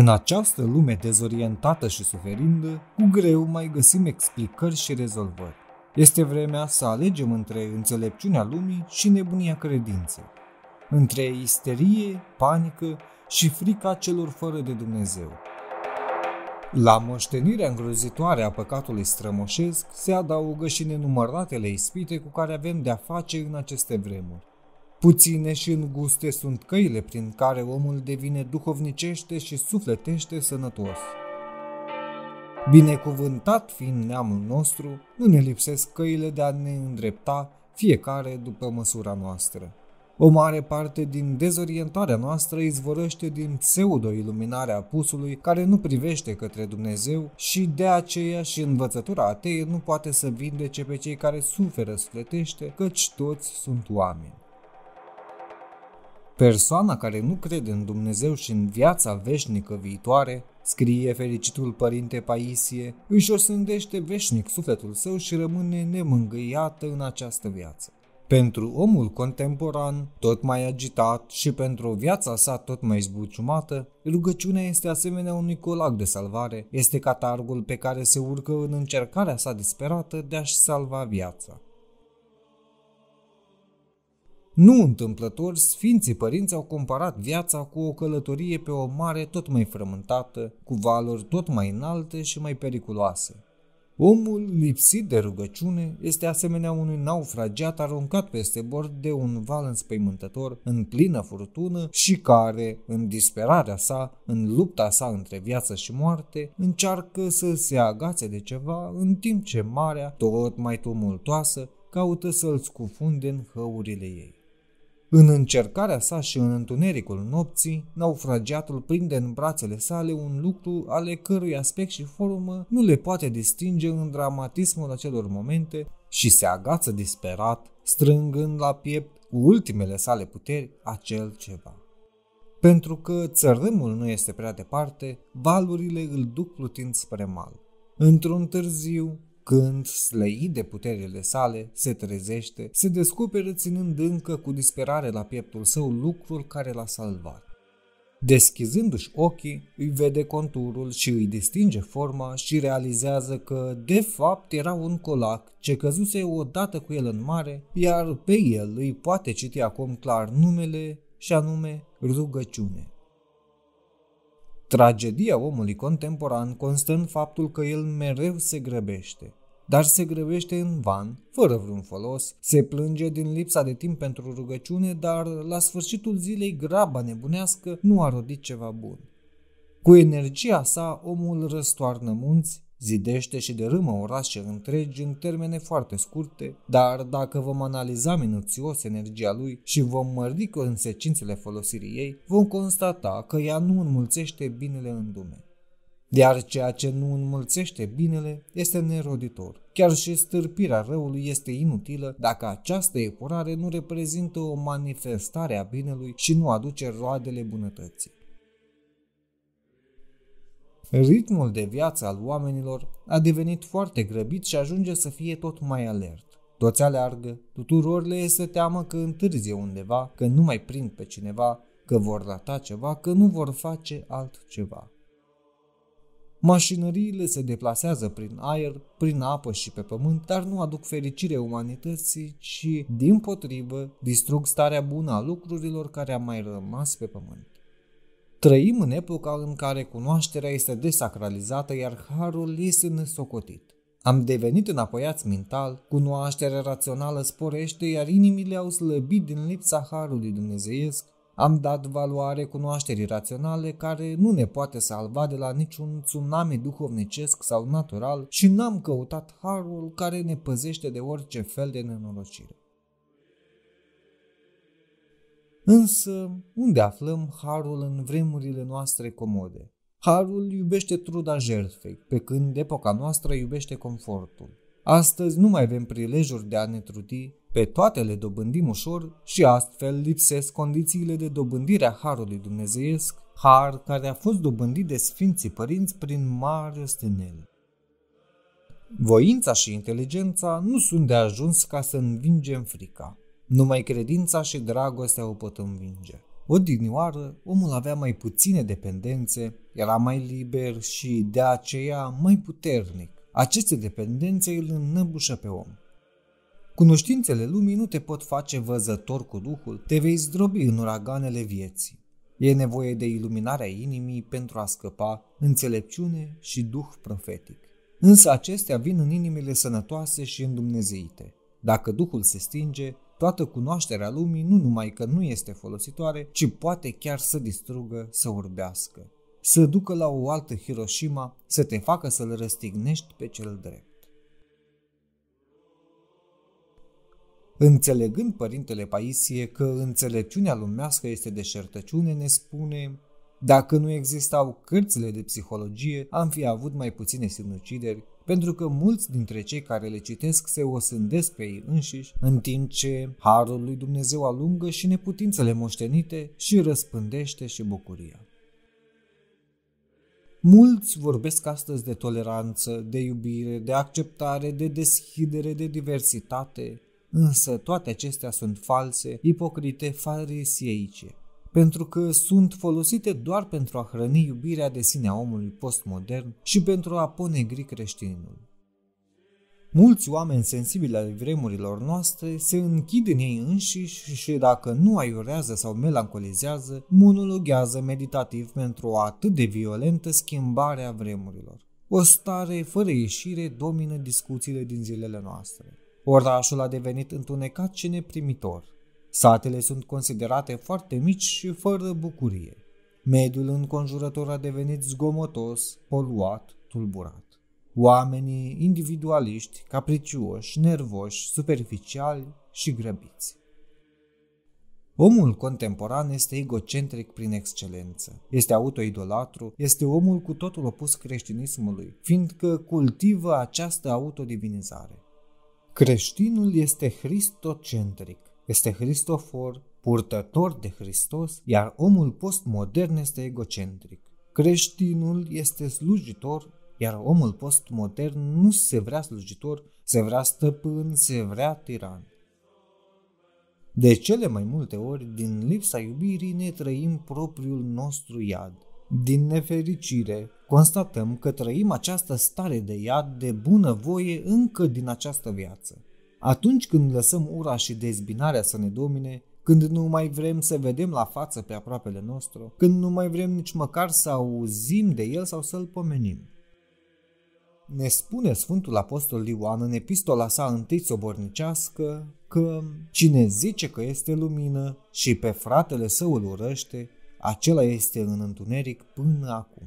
În această lume dezorientată și suferindă, cu greu mai găsim explicări și rezolvări. Este vremea să alegem între înțelepciunea lumii și nebunia credinței, între isterie, panică și frica celor fără de Dumnezeu. La moștenirea îngrozitoare a păcatului strămoșesc se adaugă și nenumăratele ispite cu care avem de-a face în aceste vremuri. Puține și înguste sunt căile prin care omul devine duhovnicește și sufletește sănătos. Binecuvântat fiind neamul nostru, nu ne lipsesc căile de a ne îndrepta fiecare după măsura noastră. O mare parte din dezorientarea noastră izvorăște din pseudo-iluminarea apusului care nu privește către Dumnezeu și de aceea și învățătura ateie nu poate să vindece pe cei care suferă sufletește, căci toți sunt oameni. Persoana care nu crede în Dumnezeu și în viața veșnică viitoare, scrie fericitul părinte Paisie, își osândește veșnic sufletul său și rămâne nemângâiată în această viață. Pentru omul contemporan, tot mai agitat și pentru viața sa tot mai zbuciumată, rugăciunea este asemenea unui colac de salvare, este catargul pe care se urcă în încercarea sa disperată de a-și salva viața. Nu întâmplător, Sfinții Părinți au comparat viața cu o călătorie pe o mare tot mai frământată, cu valori tot mai înalte și mai periculoase. Omul lipsit de rugăciune este asemenea unui naufragiat aruncat peste bord de un val înspăimântător în plină furtună și care, în disperarea sa, în lupta sa între viață și moarte, încearcă să se agațe de ceva în timp ce marea, tot mai tumultoasă, caută să-l scufunde în hăurile ei. În încercarea sa și în întunericul nopții, naufragiatul prinde în brațele sale un lucru ale cărui aspect și formă nu le poate distinge în dramatismul acelor momente și se agață disperat, strângând la piept cu ultimele sale puteri acel ceva. Pentru că țărâmul nu este prea departe, valurile îl duc plutind spre mal. Într-un târziu, când, slăit de puterile sale, se trezește, se descoperă ținând încă cu disperare la pieptul său lucrul care l-a salvat. Deschizându-și ochii, îi vede conturul și îi distinge forma și realizează că, de fapt, era un colac ce căzuse odată cu el în mare, iar pe el îi poate citi acum clar numele și anume rugăciune. Tragedia omului contemporan constă în faptul că el mereu se grăbește dar se grăbește în van, fără vreun folos, se plânge din lipsa de timp pentru rugăciune, dar la sfârșitul zilei graba nebunească nu a rodit ceva bun. Cu energia sa, omul răstoarnă munți, zidește și dărâmă orașe întregi în termene foarte scurte, dar dacă vom analiza minuțios energia lui și vom mărdi consecințele folosirii ei, vom constata că ea nu înmulțește binele în lume. Iar ceea ce nu înmulțește binele este neroditor. Chiar și stârpirea răului este inutilă dacă această epurare nu reprezintă o manifestare a binelui și nu aduce roadele bunătății. Ritmul de viață al oamenilor a devenit foarte grăbit și ajunge să fie tot mai alert. Toți aleargă, tuturor le este teamă că întârzie undeva, că nu mai prind pe cineva, că vor rata ceva, că nu vor face altceva. Mașinăriile se deplasează prin aer, prin apă și pe pământ, dar nu aduc fericire umanității, ci, din potrivă, distrug starea bună a lucrurilor care a mai rămas pe pământ. Trăim în epoca în care cunoașterea este desacralizată, iar harul este nesocotit. Am devenit înapoiați mental, cunoașterea rațională sporește, iar inimile au slăbit din lipsa harului dumnezeiesc, am dat valoare cunoașterii raționale care nu ne poate salva de la niciun tsunami duhovnicesc sau natural și n-am căutat harul care ne păzește de orice fel de nenorocire. Însă, unde aflăm harul în vremurile noastre comode? Harul iubește truda jertfei, pe când epoca noastră iubește confortul. Astăzi nu mai avem prilejuri de a ne truti, pe toate le dobândim ușor și astfel lipsesc condițiile de dobândire a Harului Dumnezeiesc, Har care a fost dobândit de Sfinții Părinți prin mare ostenel. Voința și inteligența nu sunt de ajuns ca să învingem frica. Numai credința și dragostea o pot învinge. Odinioară, omul avea mai puține dependențe, era mai liber și de aceea mai puternic. Aceste dependențe îl înnăbușă pe om. Cunoștințele lumii nu te pot face văzător cu Duhul, te vei zdrobi în uraganele vieții. E nevoie de iluminarea inimii pentru a scăpa înțelepciune și duh profetic. Însă acestea vin în inimile sănătoase și îndumnezeite. Dacă Duhul se stinge, toată cunoașterea lumii nu numai că nu este folositoare, ci poate chiar să distrugă, să urbească să ducă la o altă Hiroshima, să te facă să-l răstignești pe cel drept. Înțelegând părintele Paisie că înțelepciunea lumească este deșertăciune, ne spune dacă nu existau cărțile de psihologie, am fi avut mai puține sinucideri, pentru că mulți dintre cei care le citesc se osândesc pe ei înșiși, în timp ce harul lui Dumnezeu alungă și neputințele moștenite și răspândește și bucuria. Mulți vorbesc astăzi de toleranță, de iubire, de acceptare, de deschidere, de diversitate, însă toate acestea sunt false, ipocrite, fariseice, pentru că sunt folosite doar pentru a hrăni iubirea de sine a omului postmodern și pentru a ponegri creștinul. Mulți oameni sensibili ale vremurilor noastre se închid în ei înșiși și dacă nu aiurează sau melancolizează, monologhează meditativ pentru o atât de violentă schimbare a vremurilor. O stare fără ieșire domină discuțiile din zilele noastre. Orașul a devenit întunecat și neprimitor. Satele sunt considerate foarte mici și fără bucurie. Mediul înconjurător a devenit zgomotos, poluat, tulburat oamenii individualiști, capricioși, nervoși, superficiali și grăbiți. Omul contemporan este egocentric prin excelență. Este autoidolatru, este omul cu totul opus creștinismului, fiindcă cultivă această autodivinizare. Creștinul este hristocentric, este hristofor, purtător de Hristos, iar omul postmodern este egocentric. Creștinul este slujitor iar omul postmodern nu se vrea slujitor, se vrea stăpân, se vrea tiran. De cele mai multe ori, din lipsa iubirii ne trăim propriul nostru iad. Din nefericire, constatăm că trăim această stare de iad de bună voie încă din această viață. Atunci când lăsăm ura și dezbinarea să ne domine, când nu mai vrem să vedem la față pe aproapele nostru, când nu mai vrem nici măcar să auzim de el sau să-l pomenim ne spune Sfântul Apostol Ioan în epistola sa întâi sobornicească că cine zice că este lumină și pe fratele său îl urăște, acela este în întuneric până acum.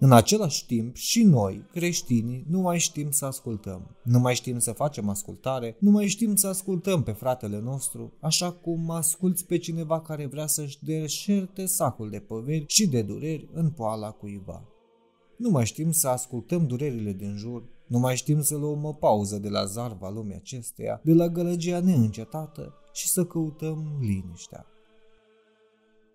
În același timp, și noi, creștinii, nu mai știm să ascultăm, nu mai știm să facem ascultare, nu mai știm să ascultăm pe fratele nostru, așa cum asculți pe cineva care vrea să-și deșerte sacul de poveri și de dureri în poala cuiva. Nu mai știm să ascultăm durerile din jur, nu mai știm să luăm o pauză de la zarva lumii acesteia, de la gălăgia neîncetată și să căutăm liniștea.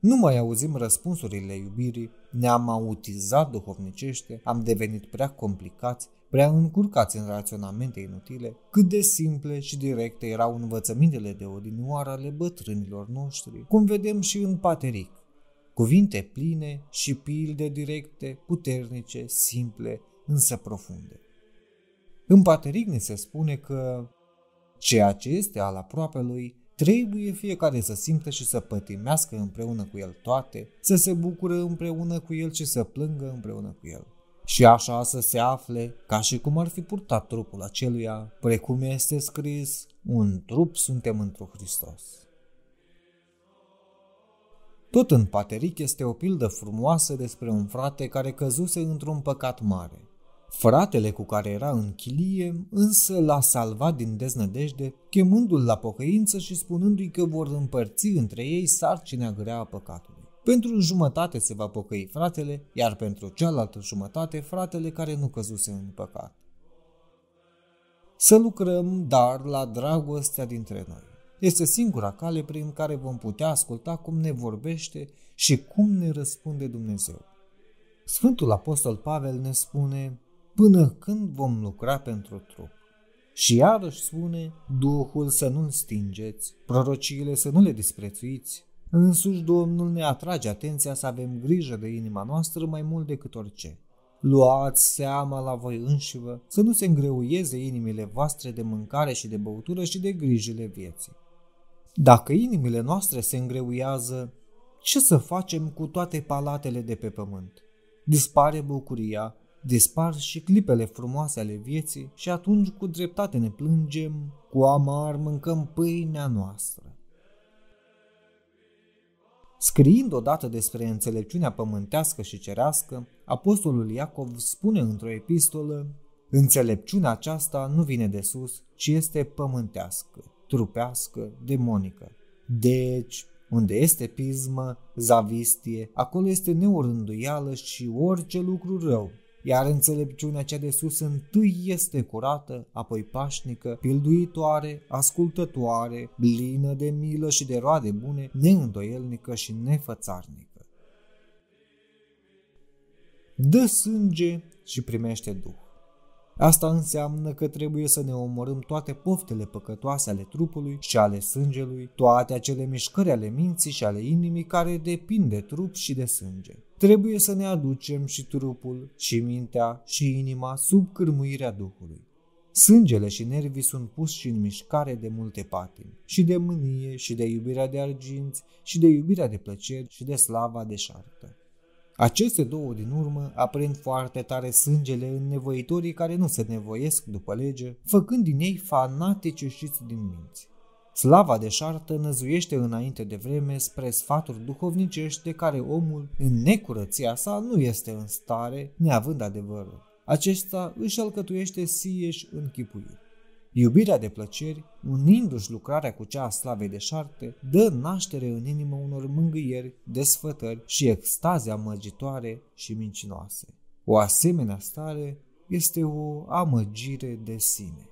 Nu mai auzim răspunsurile iubirii, ne-am autizat duhovnicește, am devenit prea complicați, prea încurcați în raționamente inutile, cât de simple și directe erau învățămintele de odinioară ale bătrânilor noștri, cum vedem și în pateric, Cuvinte pline și pilde directe, puternice, simple, însă profunde. În Pateric ne se spune că ceea ce este al aproapelui trebuie fiecare să simtă și să pătimească împreună cu el toate, să se bucură împreună cu el și să plângă împreună cu el. Și așa să se afle ca și cum ar fi purtat trupul aceluia, precum este scris, un trup suntem într-o Hristos. Tot în Pateric este o pildă frumoasă despre un frate care căzuse într-un păcat mare. Fratele cu care era în chilie însă l-a salvat din deznădejde, chemându-l la pocăință și spunându-i că vor împărți între ei sarcina grea a păcatului. Pentru jumătate se va pocăi fratele, iar pentru cealaltă jumătate fratele care nu căzuse în păcat. Să lucrăm, dar, la dragostea dintre noi. Este singura cale prin care vom putea asculta cum ne vorbește și cum ne răspunde Dumnezeu. Sfântul Apostol Pavel ne spune până când vom lucra pentru trup. Și iarăși spune, Duhul să nu-l stingeți, prorociile să nu le disprețuiți. Însuși Domnul ne atrage atenția să avem grijă de inima noastră mai mult decât orice. Luați seama la voi înșivă să nu se îngreuieze inimile voastre de mâncare și de băutură și de grijile vieții. Dacă inimile noastre se îngreuiază, ce să facem cu toate palatele de pe pământ? Dispare bucuria, dispar și clipele frumoase ale vieții și atunci cu dreptate ne plângem, cu amar mâncăm pâinea noastră. Scriind odată despre înțelepciunea pământească și cerească, apostolul Iacov spune într-o epistolă Înțelepciunea aceasta nu vine de sus, ci este pământească trupească, demonică. Deci, unde este pismă, zavistie, acolo este neurânduială și orice lucru rău. Iar înțelepciunea cea de sus întâi este curată, apoi pașnică, pilduitoare, ascultătoare, plină de milă și de roade bune, neîndoielnică și nefățarnică. Dă sânge și primește Duh. Asta înseamnă că trebuie să ne omorâm toate poftele păcătoase ale trupului și ale sângelui, toate acele mișcări ale minții și ale inimii care depind de trup și de sânge. Trebuie să ne aducem și trupul, și mintea, și inima sub cârmuirea Duhului. Sângele și nervii sunt puși și în mișcare de multe patini, și de mânie, și de iubirea de arginți, și de iubirea de plăceri, și de slava de șartă. Aceste două din urmă aprind foarte tare sângele în nevoitorii care nu se nevoiesc după lege, făcând din ei fanatici ieșiți din minți. Slava de șartă năzuiește înainte de vreme spre sfaturi duhovnicești de care omul, în necurăția sa, nu este în stare, neavând adevărul. Acesta își alcătuiește sieși închipuiri. Iubirea de plăceri, unindu-și lucrarea cu cea a slavei de șarte, dă naștere în inimă unor mângâieri, desfătări și extaze amăgitoare și mincinoase. O asemenea stare este o amăgire de sine.